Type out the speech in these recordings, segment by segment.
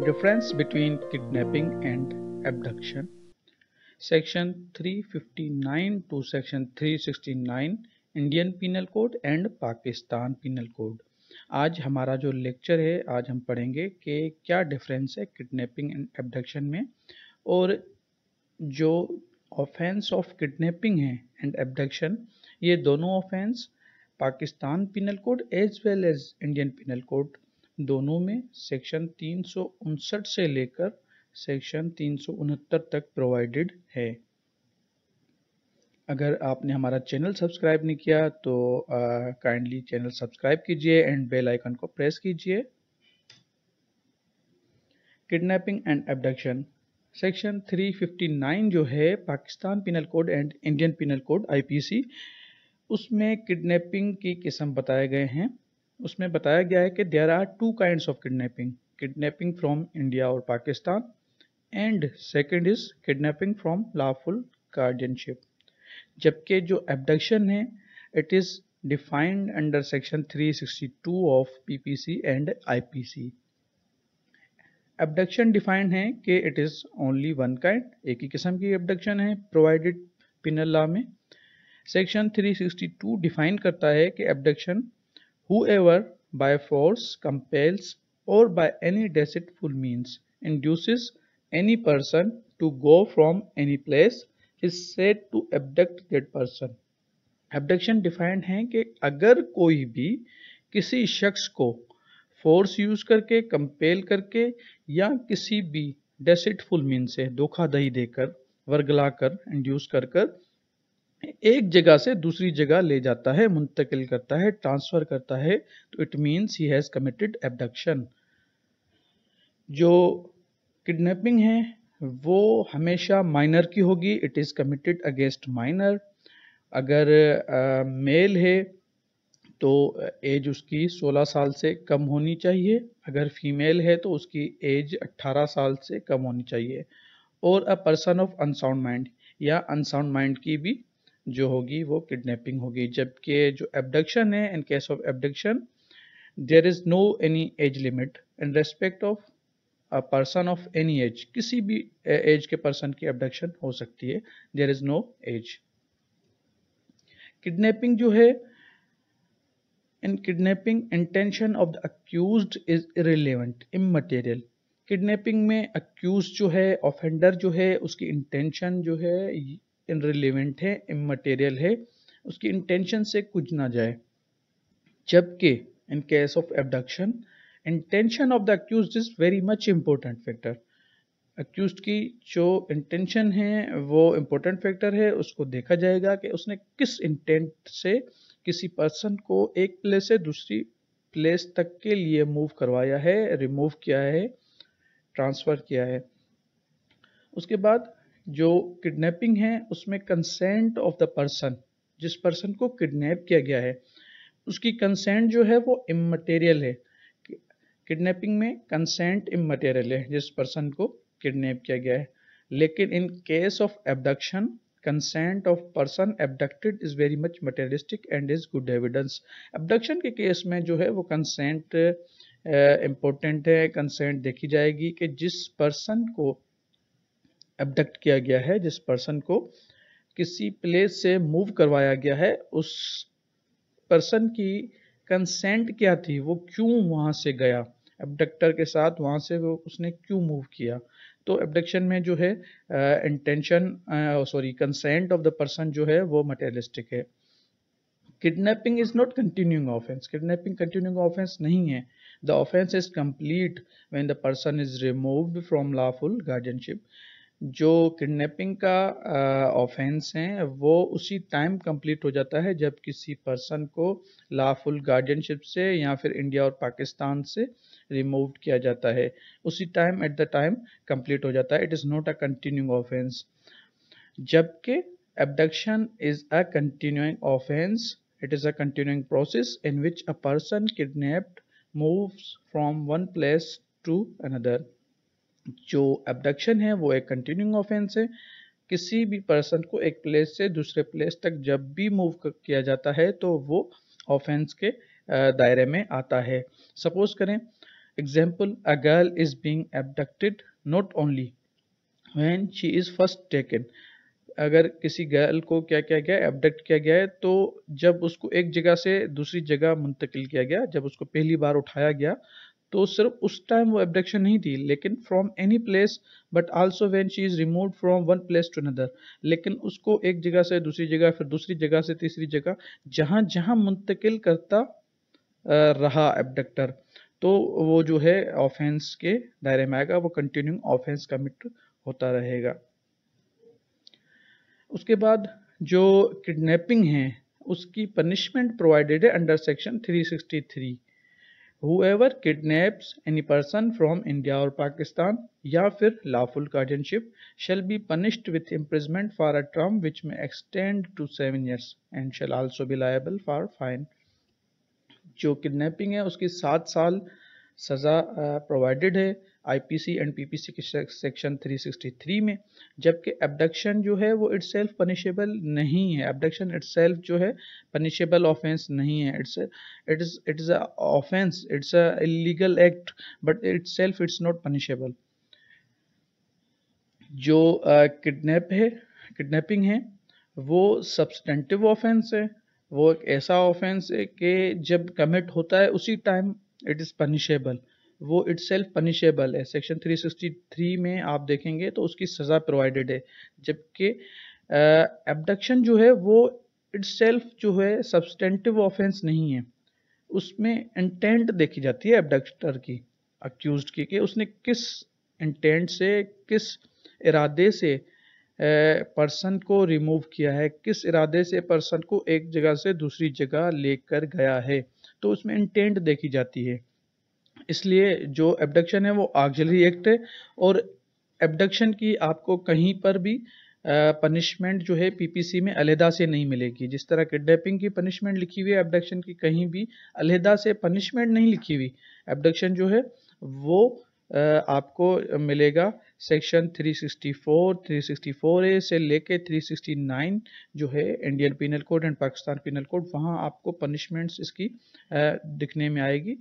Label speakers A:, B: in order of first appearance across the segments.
A: Difference between kidnapping and abduction section 359 to section 369 Indian penal code and Pakistan penal code आज हमारा जो lecture है आज हम पढ़ेंगे कि क्या डिफरेंस है किडनैपिंग एंड एबडक्शन में और जो ऑफेंस ऑफ किडनैपिंग है एंड एबडक्शन ये दोनों offence Pakistan penal code as well as Indian penal code दोनों में सेक्शन तीन से लेकर सेक्शन तीन तक प्रोवाइडेड है अगर आपने हमारा चैनल सब्सक्राइब नहीं किया तो काइंडली चैनल सब्सक्राइब कीजिए एंड बेल आइकन को प्रेस कीजिए किडनैपिंग एंड एबडक्शन सेक्शन 359 जो है Pakistan penal code and Indian penal code IPC उसमें किडनैपिंग की किस्म बताए गए हैं उसमें बताया गया है कि there are two kind of kidnapping kidnapping from India और Pakistan and second is kidnapping from lawful guardianship जबकि जो एबडक्शन है it is defined under section 362 of PPC and IPC. Abduction defined है कि it is only one kind एक ही किस्म की एबडक्शन है प्रोवाइडेड पिनल लॉ में सेक्शन 362 डिफाइन करता है कि abduction Whoever by force compels or by any deceitful means induces any person to go from any place is said to abduct that person. Abduction defined है कि अगर कोई भी किसी शख्स को फोर्स यूज करके कंपेल करके या किसी भी डेसिटफुल मीन से धोखाधही देकर वर्गला कर इंड्यूस कर कर एक जगह से दूसरी जगह ले जाता है मुंतकिल करता है ट्रांसफ़र करता है तो it means he has committed abduction जो किडनैपिंग है वो हमेशा माइनर की होगी it is committed against minor अगर आ, मेल है तो एज उसकी 16 साल से कम होनी चाहिए अगर फीमेल है तो उसकी एज 18 साल से कम होनी चाहिए और a person of unsound mind या अनसाउंड माइंड की भी जो होगी वो किडनैपिंग होगी जबकि जो एबडक्शन है in case of abduction there is no any age limit in respect of a person of any age किसी भी एज के पर्सन की एबडक्शन हो सकती है there is no age kidnapping जो है in kidnapping intention of the accused is irrelevant immaterial kidnapping में अक्यूज जो है ऑफेंडर जो है उसकी इंटेंशन जो है इनरेलीवेंट है इमटेरियल है उसकी इंटेंशन से कुछ ना जाए जबकि in case of abduction intention of the accused is very much important factor accused की जो इंटेंशन है वो इम्पोर्टेंट फैक्टर है उसको देखा जाएगा कि उसने किस इंटेंट से किसी पर्सन को एक प्लेस से दूसरी प्लेस तक के लिए मूव करवाया है रिमूव किया है ट्रांसफ़र किया है उसके बाद जो किडनैपिंग है उसमें कंसेंट ऑफ द पर्सन जिस पर्सन को किडनैप किया गया है उसकी कंसेंट जो है वो इमटेरियल है किडनैपिंग में कंसेंट इमटेरियल है जिस पर्सन को किडनैप किया गया है लेकिन in case of abduction consent of person abducted is very much materialistic and is good evidence abduction के केस में जो है वो कंसेंट इम्पोर्टेंट eh, है कंसेंट देखी जाएगी कि जिस पर्सन को एबडक्ट किया गया है जिस पर्सन को किसी प्लेस से मूव करवाया गया है उस पर्सन की कंसेंट क्या थी वो क्यों वहाँ से गया एबडक्टर के साथ वहाँ से वो उसने क्यों मूव किया तो एबडक्शन में जो है intention sorry consent of the person जो है वो मटेरियलिस्टिक है kidnapping is not continuing offence kidnapping continuing offence नहीं है the offence is complete when the person is removed from lawful guardianship जो किडनैपिंग का ऑफेंस है वो उसी टाइम कंप्लीट हो जाता है जब किसी पर्सन को लाफुल गार्डियनशिप से या फिर इंडिया और पाकिस्तान से रिमूव किया जाता है उसी time at the time complete हो जाता है it is not a continuing offence जबकि abduction is a continuing offence it is a continuing process in which a person kidnapped moves from one place to another जो abduction है वो एक continuing offence है किसी भी पर्सन को एक प्लेस से दूसरे प्लेस तक जब भी मूव किया जाता है तो वो ऑफेंस के दायरे में आता है सपोज करें example a girl is being abducted not only when she is first taken अगर किसी गर्ल को क्या किया गया एबडक्ट किया गया है तो जब उसको एक जगह से दूसरी जगह मुंतकिल किया गया जब उसको पहली बार उठाया गया तो सिर्फ उस टाइम वो एबडक्शन नहीं थी लेकिन from any place but also when she is remove from one place to another लेकिन उसको एक जगह से दूसरी जगह फिर दूसरी जगह से तीसरी जगह जहाँ जहाँ मुंतकिल करता रहा एबडक्टर तो वो जो है ऑफेंस के दायरे में आएगा वो कंटिन्यू ऑफेंस कमिट होता रहेगा उसके बाद जो किडनैपिंग है उसकी पनिशमेंट प्रोवाइडेड है under section 363 whoever kidnaps any person from India और पाकिस्तान या फिर lawful guardianship shall be punished with imprisonment for a term which may extend to seven years and shall also be liable for fine जो kidnapping है उसकी सात साल सजा provided है आईपीसी एंड पीपीसी के सेक्शन 363 में जबकि एबडक्शन जो है वो इट्स पनिशेबल नहीं है एबडक्शन इट्स जो है पनिशेबल ऑफेंस नहीं है it's it's it's a offence it's a illegal act but it's it's not punishable जो किडनैप uh, है किडनैपिंग है वो सब्सटेंटिव ऑफेंस है वो एक ऐसा ऑफेंस है कि जब कमिट होता है उसी टाइम इट इज़ पनिशेबल वो इट्स सेल्फ पनिशेबल है सेक्शन 363 में आप देखेंगे तो उसकी सज़ा प्रोवाइडेड है जबकि एबडक्शन जो है वो इट्स सेल्फ जो है सब्सटेंटिव ऑफेंस नहीं है उसमें इंटेंट देखी जाती है एबडक्टर की अक्यूज की कि उसने किस इंटेंट से किस इरादे से पर्सन को रिमूव किया है किस इरादे से पर्सन को एक जगह से दूसरी जगह लेकर गया है तो उसमें इंटेंट देखी जाती है इसलिए जो एबडक्शन है वो आगजलरी एक्ट है और एबडक्शन की आपको कहीं पर भी पनिशमेंट जो है पीपीसी में अलहदा से नहीं मिलेगी जिस तरह किडनेपिंग की पनिशमेंट लिखी हुई है एबडक्शन की कहीं भी अलहदा से पनिशमेंट नहीं लिखी हुई एबडक्शन जो है वो आपको मिलेगा सेक्शन 364, 364 ए से लेके 369 जो है Indian penal code and Pakistan penal code वहाँ आपको पनिशमेंट्स इसकी दिखने में आएगी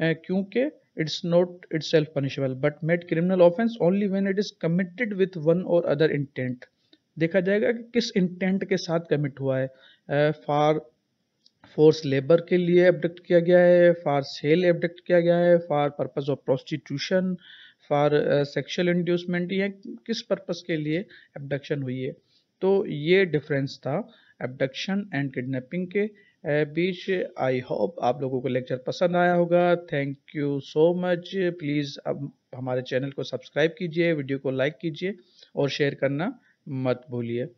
A: क्योंकि it's not itself punishable but made criminal offence only when it is committed with one or other intent देखा जाएगा कि किस इंटेंट के साथ कमिट हुआ है फार फोर्स लेबर के लिए एबडक्ट किया गया है फार सेल एबडक्ट किया गया है for purpose of prostitution for sexual inducement या किस पर्पज के लिए एबडक्शन हुई है तो ये डिफरेंस था एबडक्शन एंड किडनेपिंग के बीच आई होप आप लोगों को लेक्चर पसंद आया होगा thank you so much please अब हमारे चैनल को सब्सक्राइब कीजिए वीडियो को लाइक कीजिए और शेयर करना मत भूलिए